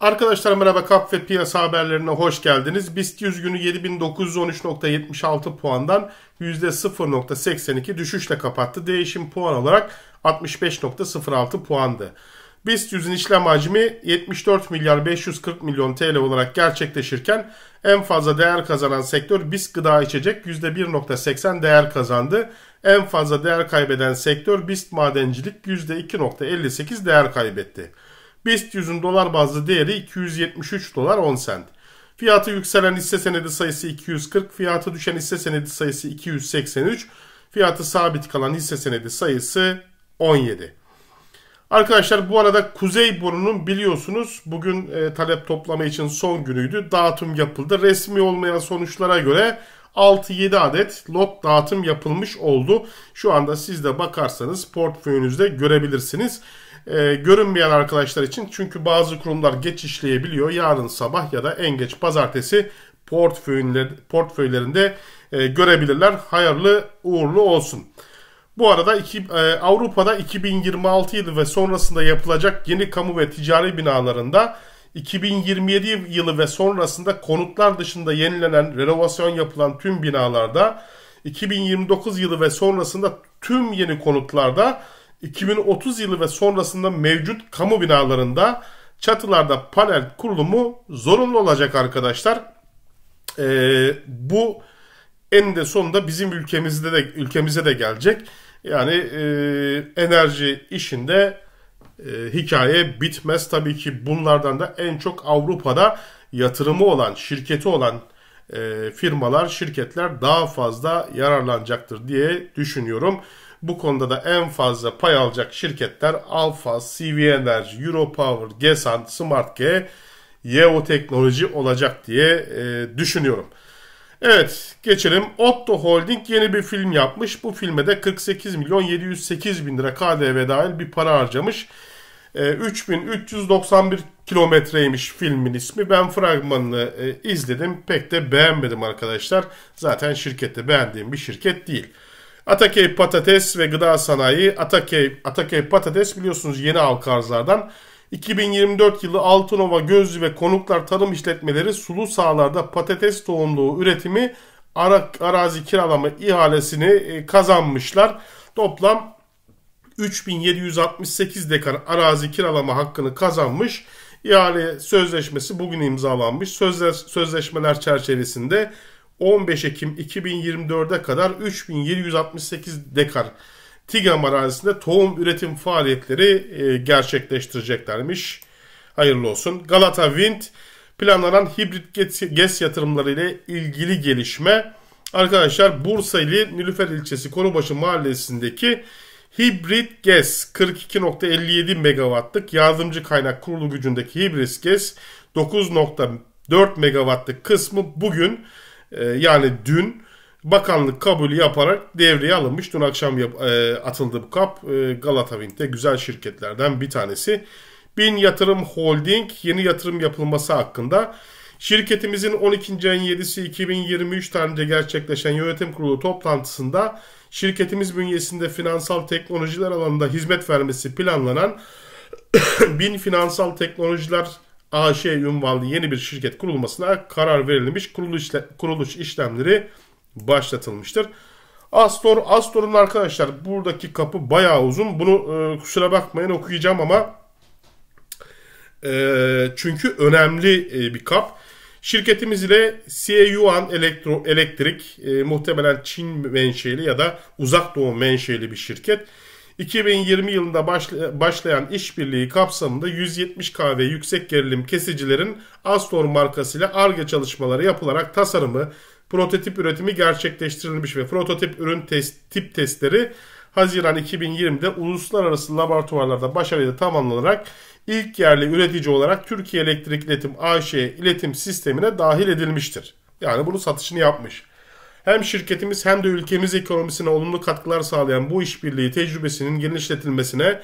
Arkadaşlar merhaba kap ve piyasa haberlerine hoş geldiniz. BIST 100 günü 7913.76 puandan %0.82 düşüşle kapattı. Değişim puan olarak 65.06 puandı. BIST 100'ün işlem hacmi 74 milyar 540 milyon TL olarak gerçekleşirken en fazla değer kazanan sektör BIST gıda içecek %1.80 değer kazandı. En fazla değer kaybeden sektör BIST madencilik %2.58 değer kaybetti. BIST 100'ün dolar bazlı değeri 273 dolar 10 sent. Fiyatı yükselen hisse senedi sayısı 240, fiyatı düşen hisse senedi sayısı 283, fiyatı sabit kalan hisse senedi sayısı 17. Arkadaşlar bu arada Kuzey Boru'nun biliyorsunuz bugün e, talep toplama için son günüydü. Dağıtım yapıldı. Resmi olmayan sonuçlara göre 6-7 adet lot dağıtım yapılmış oldu. Şu anda siz de bakarsanız portföyünüzde görebilirsiniz e, görünmeyen arkadaşlar için çünkü bazı kurumlar geç işleyebiliyor. Yarın sabah ya da en geç pazartesi portföylerinde e, görebilirler. Hayırlı uğurlu olsun. Bu arada iki, e, Avrupa'da 2026 yılı ve sonrasında yapılacak yeni kamu ve ticari binalarında 2027 yılı ve sonrasında konutlar dışında yenilenen, renovasyon yapılan tüm binalarda 2029 yılı ve sonrasında tüm yeni konutlarda 2030 yılı ve sonrasında mevcut kamu binalarında çatılarda panel kurulumu zorunlu olacak arkadaşlar. Ee, bu de sonunda bizim ülkemizde de ülkemize de gelecek. Yani e, enerji işinde e, hikaye bitmez. Tabii ki bunlardan da en çok Avrupa'da yatırımı olan, şirketi olan e, firmalar, şirketler daha fazla yararlanacaktır diye düşünüyorum. Bu konuda da en fazla pay alacak şirketler Alfa, CV Enerji, Europower, Gesant, SmartG, Yeo Teknoloji olacak diye e, düşünüyorum. Evet geçelim. Otto Holding yeni bir film yapmış. Bu filme de 48 milyon 708 bin lira KDV dahil bir para harcamış. E, 3391 kilometreymiş filmin ismi. Ben fragmanını e, izledim. Pek de beğenmedim arkadaşlar. Zaten şirkette beğendiğim bir şirket değil. Atakey Patates ve Gıda Sanayi. Atakey, Atakey Patates biliyorsunuz yeni halkarzlardan. 2024 yılı Altınova, Gözlü ve Konuklar Tarım İşletmeleri sulu sahalarda patates tohumluğu üretimi ara, arazi kiralama ihalesini e, kazanmışlar. Toplam 3768 dekar arazi kiralama hakkını kazanmış. İhale sözleşmesi bugün imzalanmış. Sözler, sözleşmeler çerçevesinde 15 Ekim 2024'e kadar 3768 dekar Tigam arazisinde tohum üretim faaliyetleri e, gerçekleştireceklermiş. Hayırlı olsun. Galata Wind planlanan hibrit GES yatırımları ile ilgili gelişme. Arkadaşlar Bursa ili Nilüfer ilçesi Korubaşı mahallesindeki Hibrit GES 42.57 megawattlık yardımcı kaynak kurulu gücündeki Hibrit GES 9.4 megawattlık kısmı bugün ee, yani dün bakanlık kabulü yaparak devreye alınmış. Dün akşam yap, e, atıldı bu kap. E, ee, Galatavint'te güzel şirketlerden bir tanesi. Bin Yatırım Holding yeni yatırım yapılması hakkında şirketimizin 12. ayın 7'si 2023 tarihinde gerçekleşen yönetim kurulu toplantısında şirketimiz bünyesinde finansal teknolojiler alanında hizmet vermesi planlanan Bin Finansal Teknolojiler AŞ ünvanlı yeni bir şirket kurulmasına karar verilmiş. Kuruluş, işle, kuruluş işlemleri başlatılmıştır. Astor, Astor'un arkadaşlar buradaki kapı bayağı uzun. Bunu e, kusura bakmayın okuyacağım ama e, çünkü önemli e, bir kap. Şirketimiz ile Sieyuan Elektro, Elektrik e, muhtemelen Çin menşeli ya da uzak doğu menşeli bir şirket. 2020 yılında başlayan işbirliği kapsamında 170 kV yüksek gerilim kesicilerin Astor markasıyla ARGE çalışmaları yapılarak tasarımı, prototip üretimi gerçekleştirilmiş ve prototip ürün test, tip testleri Haziran 2020'de uluslararası laboratuvarlarda başarıyla tamamlanarak ilk yerli üretici olarak Türkiye Elektrik İletim AŞ iletim sistemine dahil edilmiştir. Yani bunu satışını yapmış. Hem şirketimiz hem de ülkemiz ekonomisine olumlu katkılar sağlayan bu işbirliği tecrübesinin genişletilmesine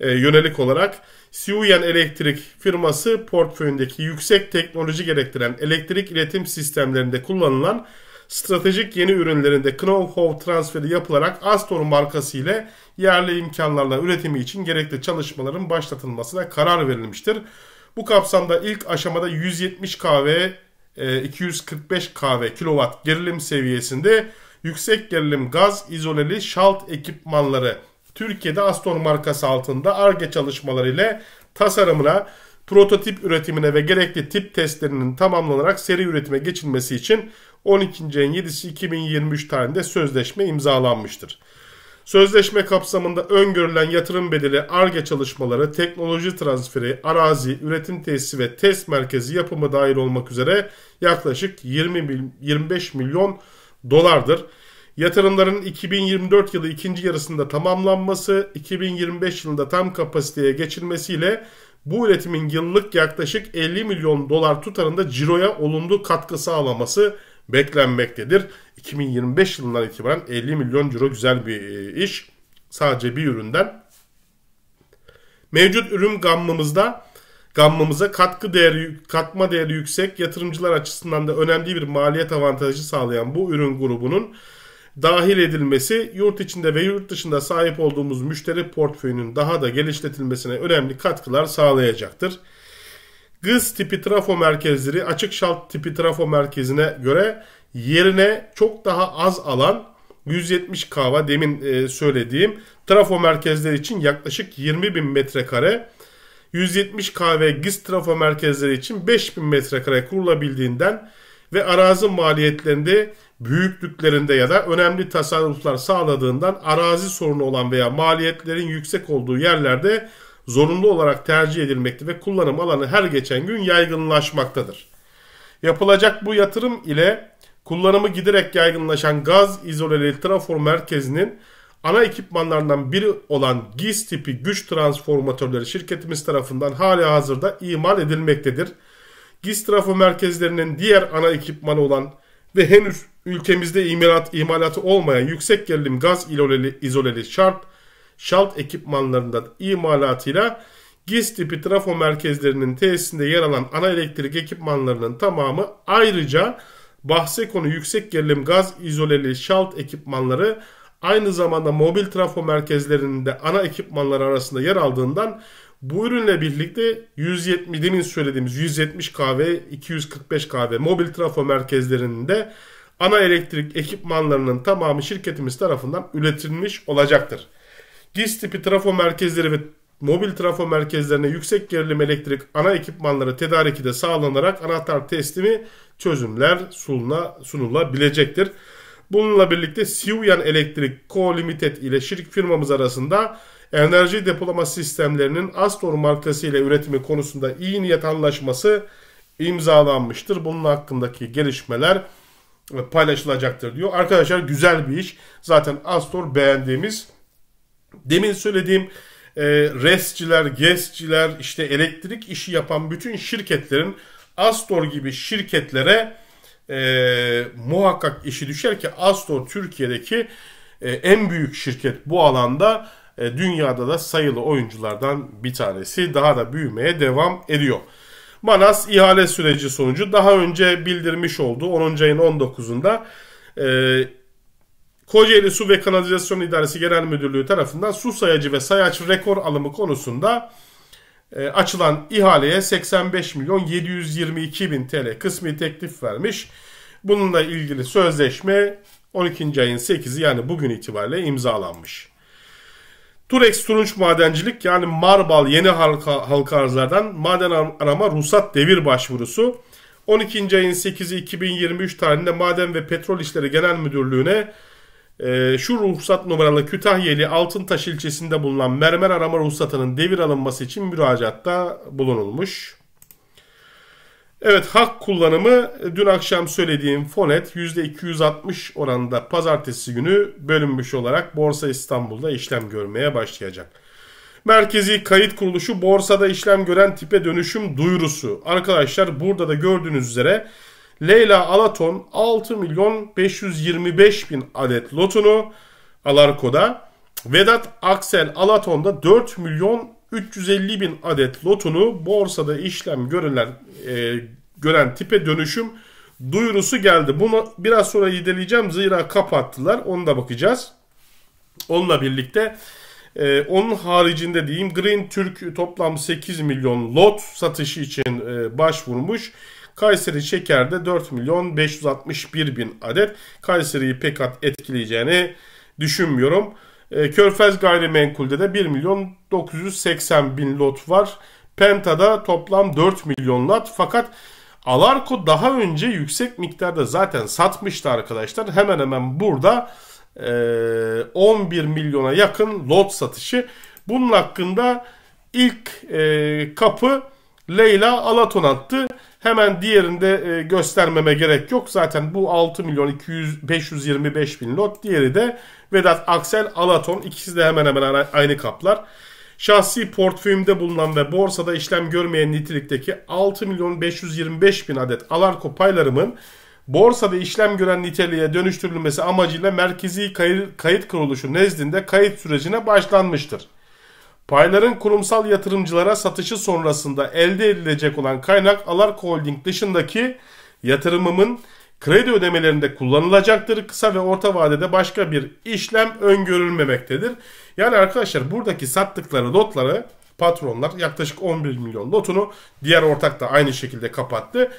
e, yönelik olarak Siuyan Elektrik firması portföyündeki yüksek teknoloji gerektiren elektrik iletim sistemlerinde kullanılan stratejik yeni ürünlerinde Knowhow transferi yapılarak Astor markası ile yerli imkanlarla üretimi için gerekli çalışmaların başlatılmasına karar verilmiştir. Bu kapsamda ilk aşamada 170 kahve 245 e, kW kilowatt gerilim seviyesinde yüksek gerilim gaz izoleli şalt ekipmanları Türkiye'de Aston markası altında ARGE çalışmaları ile tasarımına, prototip üretimine ve gerekli tip testlerinin tamamlanarak seri üretime geçilmesi için 12. ayın 7'si 2023 tarihinde sözleşme imzalanmıştır. Sözleşme kapsamında öngörülen yatırım bedeli, ARGE çalışmaları, teknoloji transferi, arazi, üretim tesisi ve test merkezi yapımı dahil olmak üzere yaklaşık 20 25 milyon dolardır. Yatırımların 2024 yılı ikinci yarısında tamamlanması, 2025 yılında tam kapasiteye geçilmesiyle bu üretimin yıllık yaklaşık 50 milyon dolar tutarında ciroya olumlu katkı sağlaması beklenmektedir. 2025 yılından itibaren 50 milyon euro güzel bir e, iş. Sadece bir üründen. Mevcut ürün gammımızda gammımıza katkı değeri, katma değeri yüksek, yatırımcılar açısından da önemli bir maliyet avantajı sağlayan bu ürün grubunun dahil edilmesi yurt içinde ve yurt dışında sahip olduğumuz müşteri portföyünün daha da geliştirilmesine önemli katkılar sağlayacaktır. GIS tipi trafo merkezleri açık şalt tipi trafo merkezine göre yerine çok daha az alan 170 kava demin e, söylediğim trafo merkezleri için yaklaşık 20 bin metrekare 170 kahve GİS trafo merkezleri için 5000 metrekare kurulabildiğinden ve arazi maliyetlerinde büyüklüklerinde ya da önemli tasarruflar sağladığından arazi sorunu olan veya maliyetlerin yüksek olduğu yerlerde zorunlu olarak tercih edilmekte ve kullanım alanı her geçen gün yaygınlaşmaktadır. Yapılacak bu yatırım ile Kullanımı giderek yaygınlaşan gaz izoleli trafor merkezinin ana ekipmanlarından biri olan GIS tipi güç transformatörleri şirketimiz tarafından hala hazırda imal edilmektedir. GIS trafo merkezlerinin diğer ana ekipmanı olan ve henüz ülkemizde imalat, imalatı olmayan yüksek gerilim gaz izoleli, izoleli şart, şalt ekipmanlarından imalatıyla GIS tipi trafo merkezlerinin tesisinde yer alan ana elektrik ekipmanlarının tamamı ayrıca bahse konu yüksek gerilim gaz izoleli şalt ekipmanları aynı zamanda mobil trafo merkezlerinde ana ekipmanlar arasında yer aldığından bu ürünle birlikte 170 demin söylediğimiz 170 kV 245 kV mobil trafo merkezlerinde ana elektrik ekipmanlarının tamamı şirketimiz tarafından üretilmiş olacaktır. GIS tipi trafo merkezleri ve mobil trafo merkezlerine yüksek gerilim elektrik ana ekipmanları tedariki de sağlanarak anahtar teslimi çözümler sunula, sunulabilecektir. Bununla birlikte Siuyan Elektrik Co. Limited ile şirk firmamız arasında enerji depolama sistemlerinin Astor markası ile üretimi konusunda iyi niyet anlaşması imzalanmıştır. Bunun hakkındaki gelişmeler e, paylaşılacaktır diyor. Arkadaşlar güzel bir iş. Zaten Astor beğendiğimiz demin söylediğim e, ee, resçiler, gesçiler, işte elektrik işi yapan bütün şirketlerin Astor gibi şirketlere e, muhakkak işi düşer ki Astor Türkiye'deki e, en büyük şirket bu alanda e, dünyada da sayılı oyunculardan bir tanesi daha da büyümeye devam ediyor. Manas ihale süreci sonucu daha önce bildirmiş olduğu 10. ayın 19'unda e, Kocaeli Su ve Kanalizasyon İdaresi Genel Müdürlüğü tarafından su sayacı ve sayaç rekor alımı konusunda e, açılan ihaleye 85 milyon 722 bin TL kısmi teklif vermiş. Bununla ilgili sözleşme 12. ayın 8'i yani bugün itibariyle imzalanmış. Turex Turunç Madencilik yani Marbal yeni halka, halka arzlardan maden arama ruhsat devir başvurusu 12. ayın 8'i 2023 tarihinde Maden ve Petrol İşleri Genel Müdürlüğü'ne e, şu ruhsat numaralı Kütahyeli Altıntaş ilçesinde bulunan mermer arama ruhsatının devir alınması için müracaatta bulunulmuş. Evet hak kullanımı dün akşam söylediğim Fonet %260 oranında pazartesi günü bölünmüş olarak Borsa İstanbul'da işlem görmeye başlayacak. Merkezi Kayıt Kuruluşu borsada işlem gören tipe dönüşüm duyurusu. Arkadaşlar burada da gördüğünüz üzere Leyla Alaton 6 milyon 525 bin adet lotunu Alarko'da, Vedat Aksel Alaton'da 4 milyon 350 bin adet lotunu borsada işlem görülen e, gören tipe dönüşüm duyurusu geldi. Bunu biraz sonra yedeleyeceğim. Zira kapattılar. Onu da bakacağız. Onunla birlikte e, onun haricinde diyeyim Green Türk toplam 8 milyon lot satışı için e, başvurmuş. Kayseri şekerde 4 milyon 561 bin adet. Kayseri'yi pek at etkileyeceğini düşünmüyorum. E, Körfez gayrimenkulde de 1 milyon 980 bin lot var. Penta'da toplam 4 milyon lot fakat Alarko daha önce yüksek miktarda zaten satmıştı arkadaşlar. Hemen hemen burada 11 e, milyona yakın lot satışı. Bunun hakkında ilk e, kapı Leyla Alatonat'tı. Hemen diğerinde e, göstermeme gerek yok. Zaten bu 6 milyon 200, 525 bin lot. Diğeri de Vedat Aksel Alaton. İkisi de hemen hemen aynı kaplar. Şahsi portföyümde bulunan ve borsada işlem görmeyen nitelikteki 6 milyon 525 bin adet Alarko paylarımın borsada işlem gören niteliğe dönüştürülmesi amacıyla merkezi kayıt, kayıt kuruluşu nezdinde kayıt sürecine başlanmıştır. Payların kurumsal yatırımcılara satışı sonrasında elde edilecek olan kaynak Alarko Holding dışındaki yatırımımın kredi ödemelerinde kullanılacaktır. Kısa ve orta vadede başka bir işlem öngörülmemektedir. Yani arkadaşlar buradaki sattıkları lotları patronlar yaklaşık 11 milyon lotunu diğer ortak da aynı şekilde kapattı.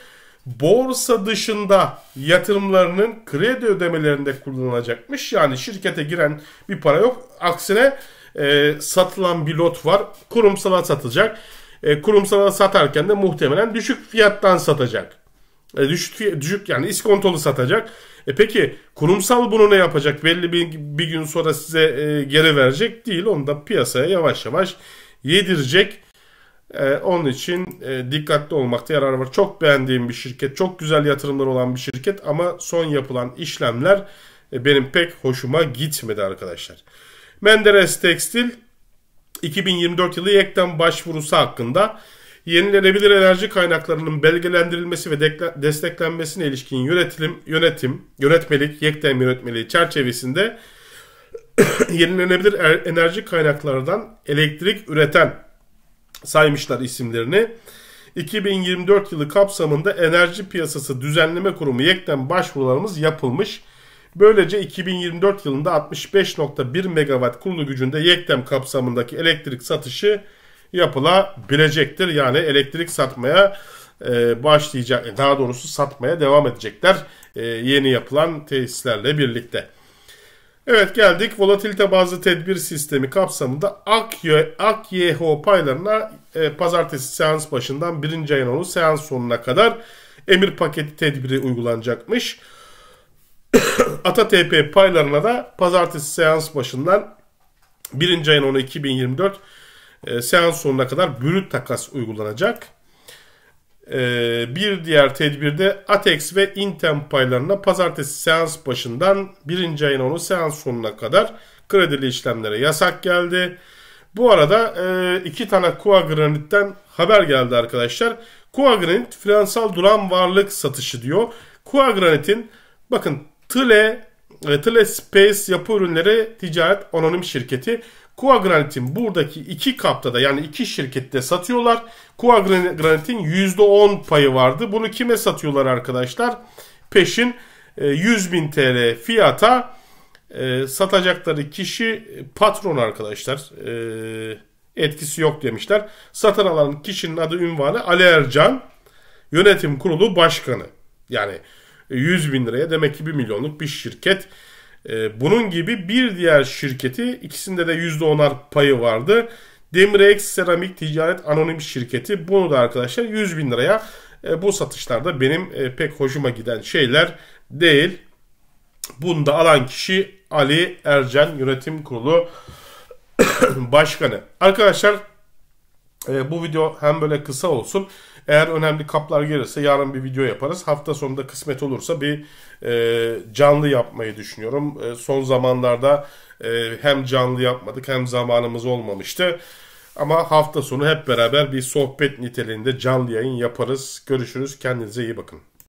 Borsa dışında yatırımlarının kredi ödemelerinde kullanılacakmış. Yani şirkete giren bir para yok. Aksine e, satılan bir lot var. Kurumsala satacak. E, kurumsala satarken de muhtemelen düşük fiyattan satacak. E, düşük, fiyat, düşük yani iskontolu satacak. E peki kurumsal bunu ne yapacak? Belli bir, bir gün sonra size e, geri verecek değil. Onu da piyasaya yavaş yavaş yedirecek. E, onun için e, dikkatli olmakta yarar var. Çok beğendiğim bir şirket. Çok güzel yatırımlar olan bir şirket. Ama son yapılan işlemler e, benim pek hoşuma gitmedi arkadaşlar. Menderes Tekstil 2024 yılı yekten başvurusu hakkında yenilenebilir enerji kaynaklarının belgelendirilmesi ve desteklenmesine ilişkin yönetim yönetim, yönetmelik, yekten yönetmeliği çerçevesinde yenilenebilir er-, enerji kaynaklarından elektrik üreten saymışlar isimlerini. 2024 yılı kapsamında Enerji Piyasası Düzenleme Kurumu yekten başvurularımız yapılmış. Böylece 2024 yılında 65.1 megawatt kurulu gücünde yektem kapsamındaki elektrik satışı yapılabilecektir. Yani elektrik satmaya e, başlayacak, e, daha doğrusu satmaya devam edecekler e, yeni yapılan tesislerle birlikte. Evet geldik volatilite bazlı tedbir sistemi kapsamında AKYHO paylarına e, pazartesi seans başından birinci ayın onu seans sonuna kadar emir paketi tedbiri uygulanacakmış. Ata TP paylarına da pazartesi seans başından 1. ayın 10 2024 e, seans sonuna kadar bürüt takas uygulanacak. E, bir diğer tedbirde ATEX ve Intem paylarına pazartesi seans başından 1. ayın 10'u seans sonuna kadar kredili işlemlere yasak geldi. Bu arada e, iki tane Kuagranit'ten haber geldi arkadaşlar. Kuagranit finansal duran varlık satışı diyor. Kuagranit'in bakın Tile, e, Tile Space yapı ürünleri ticaret anonim şirketi. Kuagranit'in buradaki iki kapta da yani iki şirkette satıyorlar. Kuagranit'in %10 payı vardı. Bunu kime satıyorlar arkadaşlar? Peşin 100 e, bin TL fiyata e, satacakları kişi patron arkadaşlar. etkisi yok demişler. Satın alan kişinin adı ünvanı Ali Ercan. Yönetim kurulu başkanı. Yani 100 bin liraya demek ki 1 milyonluk bir şirket. E, bunun gibi bir diğer şirketi ikisinde de %10'ar payı vardı. Demirex Seramik Ticaret Anonim Şirketi bunu da arkadaşlar 100 bin liraya e, bu satışlarda benim e, pek hoşuma giden şeyler değil. Bunu da alan kişi Ali Ercan Yönetim Kurulu Başkanı. Arkadaşlar bu video hem böyle kısa olsun eğer önemli kaplar gelirse yarın bir video yaparız. Hafta sonunda kısmet olursa bir e, canlı yapmayı düşünüyorum. E, son zamanlarda e, hem canlı yapmadık hem zamanımız olmamıştı. Ama hafta sonu hep beraber bir sohbet niteliğinde canlı yayın yaparız. Görüşürüz. Kendinize iyi bakın.